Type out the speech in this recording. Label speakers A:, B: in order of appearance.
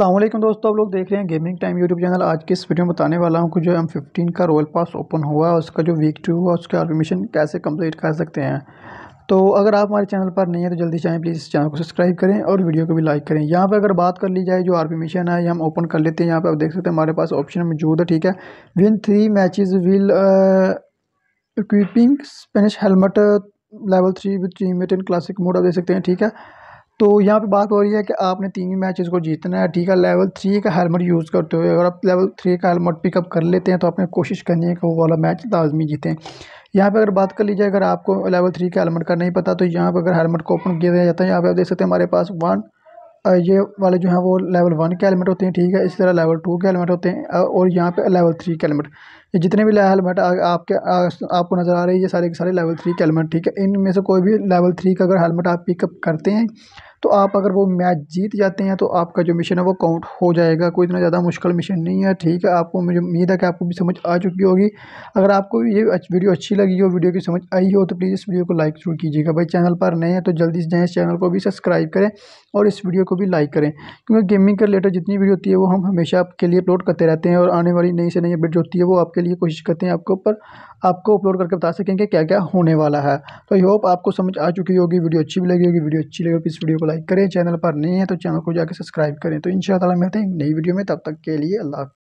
A: अल्लाम दोस्तों आप लोग देख रहे हैं गेमिंग टाइम यूट्यूब चैनल आज के इस वीडियो में बताने वाला हूं कि जो एम फिफ्टीन का रॉयल पास ओपन हुआ है उसका जो वीक टू हुआ उसका एडमिशन कैसे कंप्लीट कर सकते हैं तो अगर आप हमारे चैनल पर नहीं है तो जल्दी चाहें प्लीज़ इस चैनल को सब्सक्राइब करें और वीडियो को भी लाइक करें यहाँ पर अगर बात कर ली जाए जो आर्मी मिशन है हम ओपन कर लेते हैं यहाँ पर आप देख सकते हैं हमारे पास ऑप्शन मौजूद है ठीक है win three matches will equipping Spanish helmet level three with team at classic mode आप देख सकते हैं ठीक है तो यहाँ पे बात हो रही है कि आपने तीन ही मैचेस को जीतना है ठीक है लेवल थ्री का हेलमेट यूज़ करते हुए अगर आप लेवल थ्री का हेलमेट पिकअप कर लेते हैं तो आपने कोशिश करनी है कि वो वाला मैच लाजमी जीतें यहाँ पे अगर बात कर लीजिए अगर आपको लेवल थ्री का हेलमेट का नहीं पता तो यहाँ पर अगर हेलमेट को ओपन किया जाता है यहाँ पे आप देख सकते हैं हमारे पास वन ये वाले जो हैं वो लेवल वन के हेलमेट होते हैं ठीक है इसी तरह लेवल टू के हेलमेट होते हैं और यहाँ पे लेवल थ्री के हेलमेट ये जितने भी हेलमेट आपके आपको नज़र आ रहे हैं ये सारे के सारे लेवल थ्री के हेलमेट ठीक है इनमें से कोई भी लेवल थ्री का अगर हेलमेट आप पिकअप करते हैं तो आप अगर वो मैच जीत जाते हैं तो आपका जो मिशन है वो काउंट हो जाएगा कोई इतना ज़्यादा मुश्किल मिशन नहीं है ठीक है आपको मुझे उम्मीद है कि आपको भी समझ आ चुकी होगी अगर आपको ये वीडियो अच्छी लगी हो वीडियो की समझ आई हो तो प्लीज़ इस वीडियो को लाइक जरूर कीजिएगा भाई चैनल पर नए हैं तो जल्दी से जाएँ इस चैनल को भी सब्सक्राइब करें और इस वीडियो को भी लाइक करें क्योंकि गेमिंग के रिलेटेड जितनी वीडियो होती है वो हम हमेशा आपके लिए अपलोड करते रहते हैं और आने वाली नई से नई अपडेट होती है वो आपके लिए कोशिश करते हैं आपके ऊपर आपको अपलोड करके बता सकें कि क्या क्या होने वाला है तो आई होप आपको समझ आ चुकी होगी वीडियो अच्छी भी लगी होगी वीडियो अच्छी लगी इस वीडियो को लाइक करें चैनल पर नहीं है तो चैनल को जाकर सब्सक्राइब करें तो इन मिलते हैं नई वीडियो में तब तक के लिए अल्लाह